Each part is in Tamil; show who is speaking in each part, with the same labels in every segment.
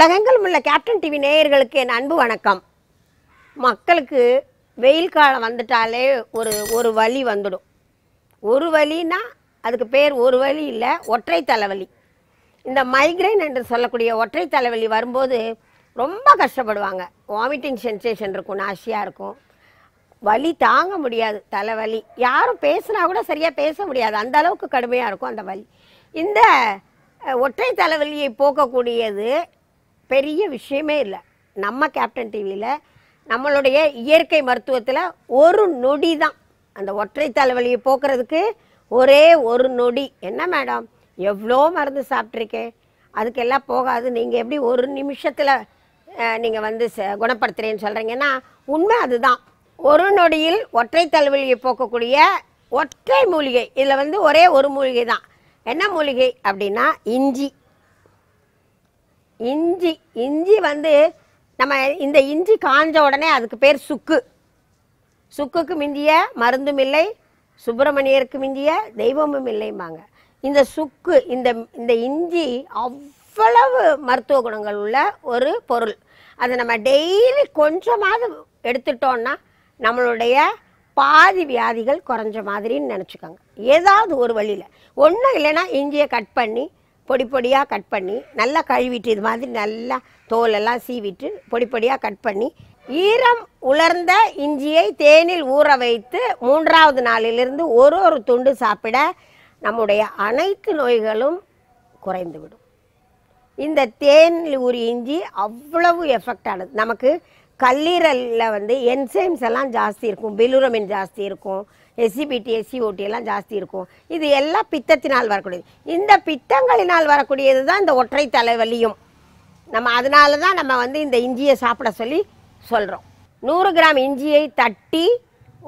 Speaker 1: உலகெங்கிலும் உள்ள கேப்டன் டிவி நேயர்களுக்கு என் அன்பு வணக்கம் மக்களுக்கு வெயில் காலம் வந்துட்டாலே ஒரு ஒரு வழி வந்துடும் ஒரு வழினா அதுக்கு பேர் ஒரு வழி இல்லை ஒற்றை தலைவலி இந்த மைக்ரைன் என்று சொல்லக்கூடிய ஒற்றை தலைவலி வரும்போது ரொம்ப கஷ்டப்படுவாங்க வாமிட்டிங் சென்சேஷன் இருக்கும் நாசியாக இருக்கும் வலி தாங்க முடியாது தலைவலி யாரும் பேசுனா கூட சரியாக பேச முடியாது அந்த அளவுக்கு கடுமையாக இருக்கும் அந்த வலி இந்த ஒற்றை தலைவலியை போக்கக்கூடியது பெரிய விஷயமே இல்லை நம்ம கேப்டன் டிவியில் நம்மளுடைய இயற்கை மருத்துவத்தில் ஒரு நொடி தான் அந்த ஒற்றை தலைவலியை போக்குறதுக்கு ஒரே ஒரு நொடி என்ன மேடம் எவ்வளோ மருந்து சாப்பிட்ருக்கேன் அதுக்கெல்லாம் போகாது நீங்கள் எப்படி ஒரு நிமிஷத்தில் நீங்கள் வந்து குணப்படுத்துறேன்னு சொல்கிறீங்கன்னா உண்மை அதுதான் ஒரு நொடியில் ஒற்றை தலைவலியை போக்கக்கூடிய ஒற்றை மூலிகை இதில் வந்து ஒரே ஒரு மூலிகை தான் என்ன மூலிகை அப்படின்னா இஞ்சி இஞ்சி இஞ்சி வந்து நம்ம இந்த இஞ்சி காஞ்ச உடனே அதுக்கு பேர் சுக்கு சுக்குக்கு மிஞ்சிய மருந்தும் இல்லை சுப்பிரமணியருக்கு மிஞ்சிய தெய்வமும் இல்லைம்பாங்க இந்த சுக்கு இந்த இந்த இஞ்சி அவ்வளவு மருத்துவ குணங்கள் உள்ள ஒரு பொருள் அதை நம்ம டெய்லி கொஞ்சமாவது எடுத்துட்டோன்னா நம்மளுடைய பாதி வியாதிகள் குறைஞ்ச மாதிரின்னு நினச்சிக்கோங்க ஏதாவது ஒரு வழியில் ஒன்றும் இல்லைன்னா இஞ்சியை கட் பண்ணி பொடி பொடியாக கட் பண்ணி நல்லா கழுவிட்டு இது மாதிரி நல்லா தோலெல்லாம் சீவிட்டு பொடி பொடியாக கட் பண்ணி ஈரம் உலர்ந்த இஞ்சியை தேனில் ஊற வைத்து மூன்றாவது நாளிலிருந்து ஒரு ஒரு துண்டு சாப்பிட நம்முடைய அனைத்து நோய்களும் குறைந்துவிடும் இந்த தேனில் ஊறி இஞ்சி அவ்வளவு எஃபெக்ட் ஆனது நமக்கு கல்லீரலில் வந்து என்சைம்ஸ் எல்லாம் ஜாஸ்தி இருக்கும் பிலுரமின் ஜாஸ்தி இருக்கும் எஸ்சிபிடி எஸ்சி ஓட்டி எல்லாம் ஜாஸ்தி இருக்கும் இது எல்லாம் பித்தத்தினால் வரக்கூடியது இந்த பித்தங்களினால் வரக்கூடியது தான் இந்த ஒற்றை தலைவலியும் நம்ம அதனால தான் நம்ம வந்து இந்த இஞ்சியை சாப்பிட சொல்லி சொல்கிறோம் நூறு கிராம் இஞ்சியை தட்டி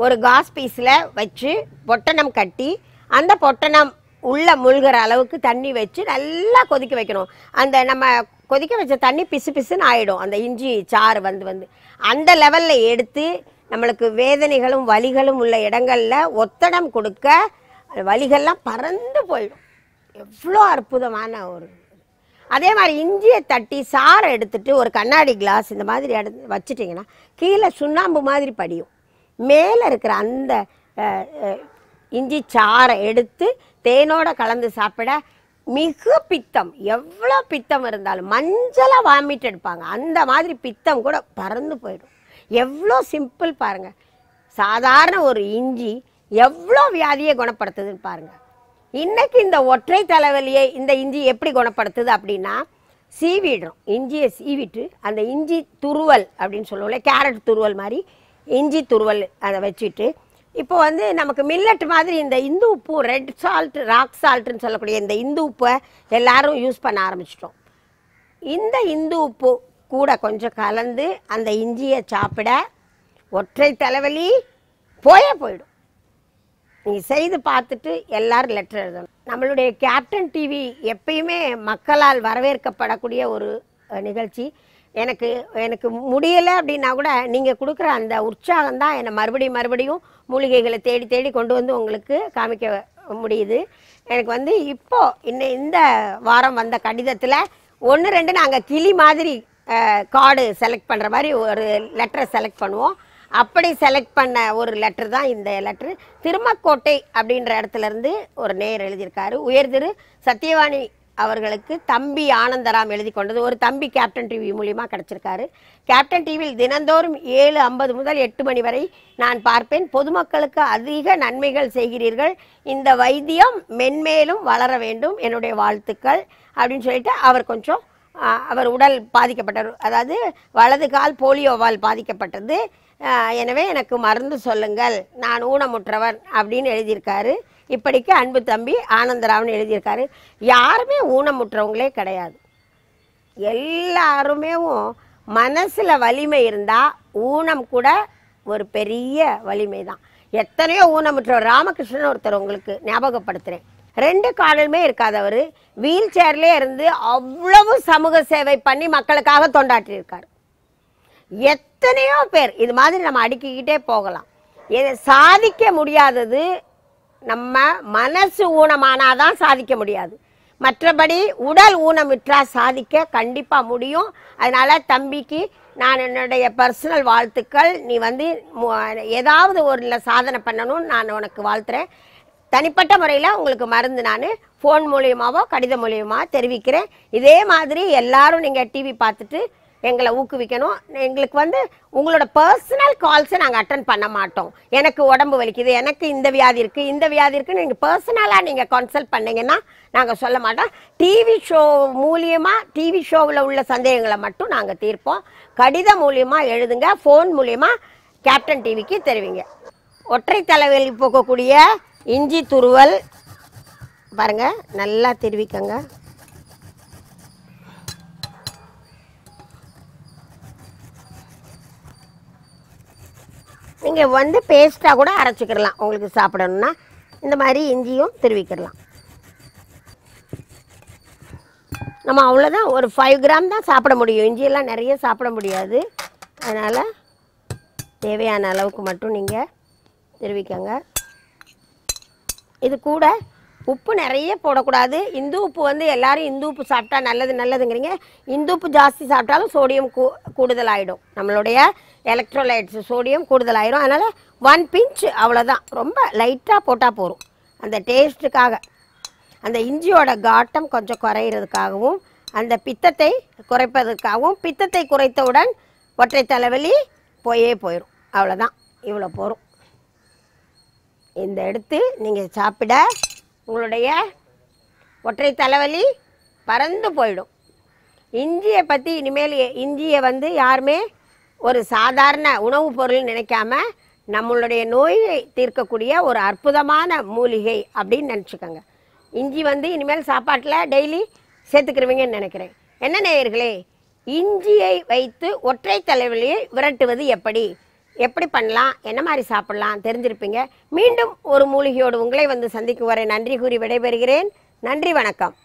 Speaker 1: ஒரு காஸ் பீஸில் வச்சு பொட்டணம் கட்டி அந்த பொட்டணம் உள்ளே முழுகிற அளவுக்கு தண்ணி வச்சு நல்லா கொதிக்க வைக்கணும் அந்த நம்ம கொதிக்க வச்ச தண்ணி பிசு பிசுன்னு ஆகிடும் அந்த இஞ்சி சாறு வந்து வந்து அந்த லெவலில் எடுத்து நம்மளுக்கு வேதனைகளும் வலிகளும் உள்ள இடங்களில் ஒத்தடம் கொடுக்க வலிகள்லாம் பறந்து போயிடும் எவ்வளோ அற்புதமான ஒரு அதே மாதிரி இஞ்சியை தட்டி சாறை எடுத்துட்டு ஒரு கண்ணாடி கிளாஸ் இந்த மாதிரி எடுத்து வச்சுட்டிங்கன்னா கீழே சுண்ணாம்பு மாதிரி படியும் மேலே இருக்கிற அந்த இஞ்சி சாரை எடுத்து தேனோட கலந்து சாப்பிட மிக பித்தம் எவ்வளோ பித்தம் இருந்தாலும் மஞ்சளாக வாமிட் எடுப்பாங்க அந்த மாதிரி பித்தம் கூட பறந்து போயிடும் எவ்வளோ சிம்பிள் பாருங்கள் சாதாரண ஒரு இஞ்சி எவ்வளோ வியாதியை குணப்படுத்துதுன்னு பாருங்கள் இன்றைக்கி இந்த ஒற்றை தலைவலியை இந்த இஞ்சி எப்படி குணப்படுத்துது அப்படின்னா சீவிடுறோம் இஞ்சியை சீவிட்டு அந்த இஞ்சி துருவல் அப்படின்னு சொல்லுவோம்ல கேரட் துருவல் மாதிரி இஞ்சி துருவல் அதை வச்சுட்டு இப்போ வந்து நமக்கு மில்லட் மாதிரி இந்த இந்து உப்பு ரெட் சால்ட் ராக் சால்ட்டுன்னு சொல்லக்கூடிய இந்த இந்து உப்பை எல்லாரும் யூஸ் பண்ண ஆரம்பிச்சிட்டோம் இந்த இந்து உப்பு கூட கொஞ்சம் கலந்து அந்த இஞ்சியை சாப்பிட ஒற்றை தலைவலி போயே போயிடும் நீ செய்து பார்த்துட்டு எல்லாரும் லெட்டர் எழுதணும் நம்மளுடைய கேப்டன் டிவி எப்பயுமே மக்களால் வரவேற்கப்படக்கூடிய ஒரு நிகழ்ச்சி எனக்கு எனக்கு முடியலை அப்படின்னா கூட நீங்கள் கொடுக்குற அந்த உற்சாகம் தான் என்னை மறுபடியும் மறுபடியும் மூலிகைகளை தேடி தேடி கொண்டு வந்து உங்களுக்கு காமிக்க முடியுது எனக்கு வந்து இப்போது இன்ன இந்த வாரம் வந்த கடிதத்தில் ஒன்று ரெண்டு நாங்கள் கிளி மாதிரி கார்டு செலக்ட் பண்ணுற மாதிரி ஒரு லெட்டரை செலக்ட் பண்ணுவோம் அப்படி செலக்ட் பண்ண ஒரு லெட்ரு தான் இந்த லெட்ரு திருமக்கோட்டை அப்படின்ற இடத்துலேருந்து ஒரு நேயர் எழுதியிருக்காரு உயர்திரு சத்யவாணி அவர்களுக்கு தம்பி ஆனந்தராம் எழுதி கொண்டது ஒரு தம்பி கேப்டன் டிவி மூலியமாக கிடச்சிருக்காரு கேப்டன் டிவியில் தினந்தோறும் ஏழு ஐம்பது முதல் எட்டு மணி வரை நான் பார்ப்பேன் பொதுமக்களுக்கு அதிக நன்மைகள் செய்கிறீர்கள் இந்த வைத்தியம் மென்மேலும் வளர வேண்டும் என்னுடைய வாழ்த்துக்கள் அப்படின்னு சொல்லிட்டு அவர் கொஞ்சம் அவர் உடல் பாதிக்கப்பட்டார் அதாவது வலது கால் போலியோவால் பாதிக்கப்பட்டது எனவே எனக்கு மருந்து சொல்லுங்கள் நான் ஊனமுற்றவர் அப்படின்னு எழுதியிருக்காரு இப்படிக்கு அன்பு தம்பி ஆனந்தராவன் எழுதியிருக்காரு யாருமே ஊனமுற்றவங்களே கிடையாது எல்லாருமே மனசில் வலிமை இருந்தால் ஊனம் கூட ஒரு பெரிய வலிமை தான் எத்தனையோ ஊனமுற்றவர் ராமகிருஷ்ணன் ஒருத்தர் உங்களுக்கு ஞாபகப்படுத்துகிறேன் ரெண்டு இருக்காது இருக்காதவர் வீல் சேர்லேயே இருந்து அவ்வளவு சமூக சேவை பண்ணி மக்களுக்காக தொண்டாற்றியிருக்கார் எத்தனையோ பேர் இது மாதிரி நம்ம அடுக்கிக்கிட்டே போகலாம் இதை சாதிக்க முடியாதது நம்ம மனசு ஊனமானாதான் சாதிக்க முடியாது மற்றபடி உடல் ஊனம் விற்றா சாதிக்க கண்டிப்பாக முடியும் அதனால் தம்பிக்கு நான் என்னுடைய பர்சனல் வாழ்த்துக்கள் நீ வந்து ஏதாவது ஒரு சாதனை பண்ணணும்னு நான் உனக்கு வாழ்த்துறேன் தனிப்பட்ட முறையில் உங்களுக்கு மருந்து நான் ஃபோன் மூலியமாகவோ கடிதம் மூலியமாக தெரிவிக்கிறேன் இதே மாதிரி எல்லாரும் நீங்கள் டிவி பார்த்துட்டு எங்களை ஊக்குவிக்கணும் எங்களுக்கு வந்து உங்களோட பர்சனல் கால்ஸை நாங்கள் அட்டன் பண்ண மாட்டோம் எனக்கு உடம்பு வலிக்குது எனக்கு இந்த வியாதி இருக்குது இந்த வியாதி இருக்குன்னு நீங்கள் பர்சனலாக நீங்கள் கன்சல்ட் பண்ணிங்கன்னா நாங்கள் சொல்ல மாட்டோம் டிவி ஷோ மூலியமாக டிவி ஷோவில் உள்ள சந்தேகங்களை மட்டும் நாங்கள் தீர்ப்போம் கடிதம் மூலியமாக எழுதுங்க ஃபோன் மூலியமாக கேப்டன் டிவிக்கு தெரிவிங்க ஒற்றை தலைவலி போகக்கூடிய இஞ்சி துருவல் பாருங்கள் நல்லா திருவிக்கங்க நீங்கள் வந்து பேஸ்ட்டாக கூட அரைச்சிக்கிடலாம் உங்களுக்கு சாப்பிடணுன்னா இந்த மாதிரி இஞ்சியும் திருவிக்கிடலாம் நம்ம அவ்வளோதான் ஒரு ஃபைவ் கிராம் தான் சாப்பிட முடியும் இஞ்சியெல்லாம் நிறைய சாப்பிட முடியாது அதனால் தேவையான அளவுக்கு மட்டும் நீங்கள் தெரிவிக்கங்க இது கூட உப்பு நிறைய போடக்கூடாது இந்து உப்பு வந்து எல்லாரும் இந்து உப்பு சாப்பிட்டா நல்லது நல்லதுங்கிறீங்க இந்து உப்பு ஜாஸ்தி சாப்பிட்டாலும் சோடியம் கூ கூடுதலாகிடும் நம்மளுடைய எலக்ட்ரோலைட்ஸ் சோடியம் கூடுதலாயிடும் அதனால் ஒன் பிஞ்ச் அவ்வளோதான் ரொம்ப லைட்டாக போட்டால் போகும் அந்த டேஸ்ட்டுக்காக அந்த இஞ்சியோட காட்டம் கொஞ்சம் குறையிறதுக்காகவும் அந்த பித்தத்தை குறைப்பதற்காகவும் பித்தத்தை குறைத்தவுடன் ஒற்றை தலைவலி போயே போயிடும் அவ்வளோதான் இவ்வளோ போகிறோம் இந்த எடுத்து நீங்கள் சாப்பிட உங்களுடைய ஒற்றை தலைவலி பறந்து போயிடும் இஞ்சியை பற்றி இனிமேல் இஞ்சியை வந்து யாருமே ஒரு சாதாரண உணவுப் பொருள் நினைக்காம நம்மளுடைய நோயை தீர்க்கக்கூடிய ஒரு அற்புதமான மூலிகை அப்படின்னு நினச்சிக்கோங்க இஞ்சி வந்து இனிமேல் சாப்பாட்டில் டெய்லி சேர்த்துக்கிருவீங்கன்னு நினைக்கிறேன் என்ன நேயர்களே இஞ்சியை வைத்து ஒற்றை தலைவலியை விரட்டுவது எப்படி எப்படி பண்ணலாம் என்ன மாதிரி சாப்பிடலாம் தெரிஞ்சிருப்பீங்க மீண்டும் ஒரு மூலிகையோடு உங்களை வந்து சந்திக்கும் வரை நன்றி கூறி விடைபெறுகிறேன் நன்றி வணக்கம்